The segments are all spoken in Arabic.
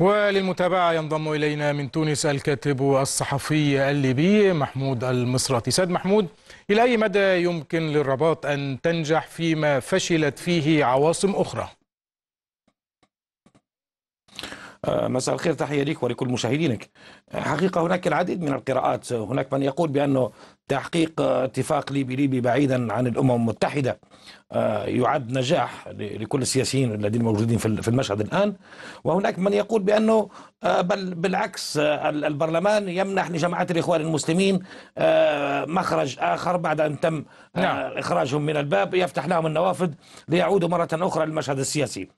وللمتابعة ينضم إلينا من تونس الكاتب الصحفي الليبي محمود المصراتي سيد محمود إلى أي مدى يمكن للرباط أن تنجح فيما فشلت فيه عواصم أخرى؟ آه، مساء الخير تحية لك ولكل مشاهدينك آه، حقيقة هناك العديد من القراءات آه، هناك من يقول بأنه تحقيق اتفاق ليبي ليبي بعيدا عن الأمم المتحدة يعد نجاح لكل السياسيين الذين موجودين في المشهد الآن وهناك من يقول بأنه بل بالعكس البرلمان يمنح لجماعة الإخوان المسلمين مخرج آخر بعد أن تم نعم. إخراجهم من الباب يفتح لهم النوافذ ليعودوا مرة أخرى للمشهد السياسي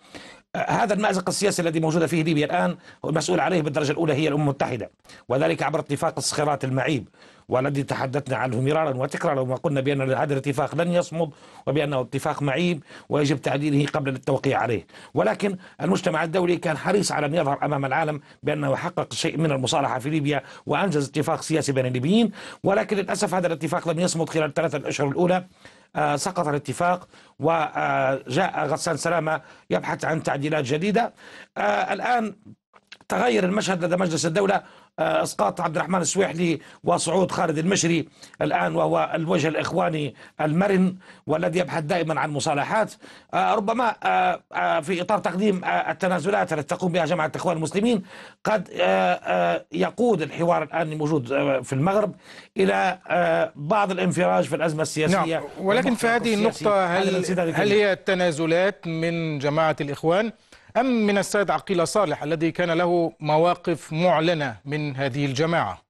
هذا المأزق السياسي الذي موجودة فيه ليبيا الآن المسؤول عليه بالدرجة الأولى هي الأمم المتحدة وذلك عبر اتفاق الصخرات المعيب والذي تحدثنا عنه مرارا وتكرارا وقلنا بأن هذا الاتفاق لن يصمد وبأنه اتفاق معيب ويجب تعديله قبل التوقيع عليه ولكن المجتمع الدولي كان حريص على أن يظهر أمام العالم بأنه حقق شيء من المصالحة في ليبيا وأنجز اتفاق سياسي بين الليبيين ولكن للأسف هذا الاتفاق لم يصمد خلال الثلاثة الأشهر الأولى سقط الاتفاق وجاء آه، غسان سلامة يبحث عن تعديلات جديدة آه، الآن تغير المشهد لدى مجلس الدولة آه، اسقاط عبد الرحمن السويحلي وصعود خالد المشري الان وهو الوجه الاخواني المرن والذي يبحث دائما عن مصالحات آه، ربما آه، في اطار تقديم التنازلات التي تقوم بها جماعه الاخوان المسلمين قد يقود الحوار الان الموجود في المغرب الى بعض الانفراج في الازمه السياسيه نعم. ولكن في هذه النقطه هل هل هي التنازلات من جماعه الاخوان أم من السيد عقيل صالح الذي كان له مواقف معلنة من هذه الجماعة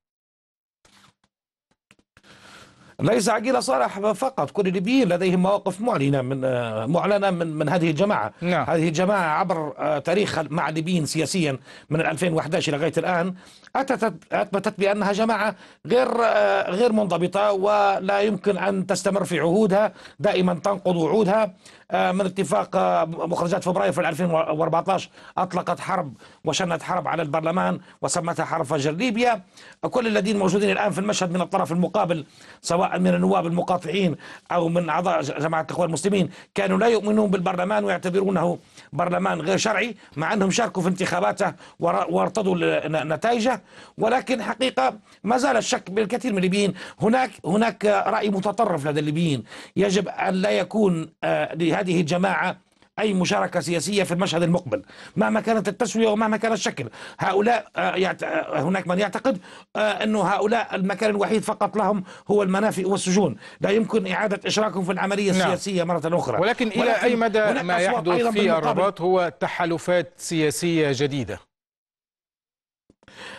ليس عقيلة صالح فقط كل الليبيين لديهم مواقف معلنة من آه، معلنة من من هذه الجماعة نعم. هذه الجماعة عبر آه، تاريخ مع الليبيين سياسيا من 2011 لغاية الآن أتت أثبتت بأنها جماعة غير آه، غير منضبطة ولا يمكن أن تستمر في عهودها دائما تنقض وعودها من اتفاق مخرجات فبراير في 2014 أطلقت حرب وشنت حرب على البرلمان وسمتها حرب فجر ليبيا كل الذين موجودين الآن في المشهد من الطرف المقابل سواء من النواب المقاطعين أو من أعضاء جماعة الإخوان المسلمين كانوا لا يؤمنون بالبرلمان ويعتبرونه برلمان غير شرعي مع أنهم شاركوا في انتخاباته وارتضوا نتائجه ولكن حقيقة ما زال الشك بالكثير من الليبيين هناك هناك رأي متطرف لدى الليبيين يجب أن لا يكون آه، لهذه الجماعة أي مشاركة سياسية في المشهد المقبل مهما كانت التسوية ومهما كان الشكل هؤلاء آه، آه، هناك من يعتقد آه، أنه هؤلاء المكان الوحيد فقط لهم هو المنافئ والسجون لا يمكن إعادة إشراكهم في العملية نعم. السياسية مرة أخرى ولكن, ولكن إلى أي مدى ما يحدث في الرباط هو تحالفات سياسية جديدة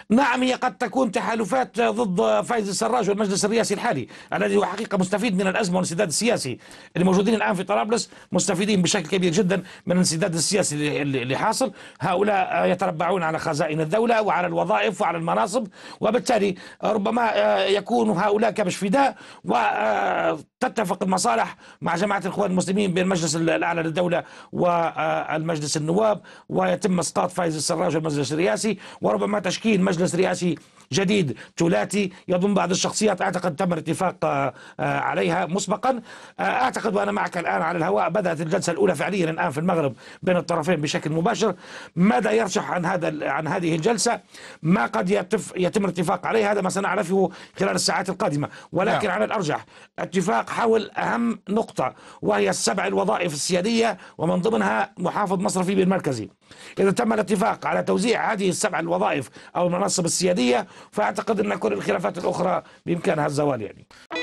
نعم هي قد تكون تحالفات ضد فايز السراج والمجلس الرئاسي الحالي الذي هو حقيقه مستفيد من الازمه والانسداد السياسي الموجودين الان في طرابلس مستفيدين بشكل كبير جدا من الانسداد السياسي اللي حاصل هؤلاء يتربعون على خزائن الدوله وعلى الوظائف وعلى المناصب وبالتالي ربما آه، يكون هؤلاء كبش فداء و آه، تتفق المصالح مع جماعة الإخوان المسلمين بين المجلس الأعلى للدولة والمجلس آه، النواب ويتم إسقاط فايز السراج والمجلس الرئاسي وربما تشكيل تشكيل مجلس رئاسي جديد ثلاثي يضم بعض الشخصيات أعتقد تم الاتفاق آه، آه، عليها مسبقا آه، أعتقد وأنا معك الآن على الهواء بدأت الجلسة الأولى فعليا الآن في المغرب بين الطرفين بشكل مباشر ماذا يرشح عن هذا عن هذه الجلسة ما قد يتم الاتفاق عليه هذا ما سنعرفه خلال الساعات القادمة ولكن لا. نعم. على الأرجح اتفاق حول أهم نقطة وهي السبع الوظائف السيادية ومن ضمنها محافظ مصرفي بالمركزي إذا تم الاتفاق على توزيع هذه السبع الوظائف أو المناصب السيادية فأعتقد أن كل الخلافات الأخرى بإمكانها الزوال يعني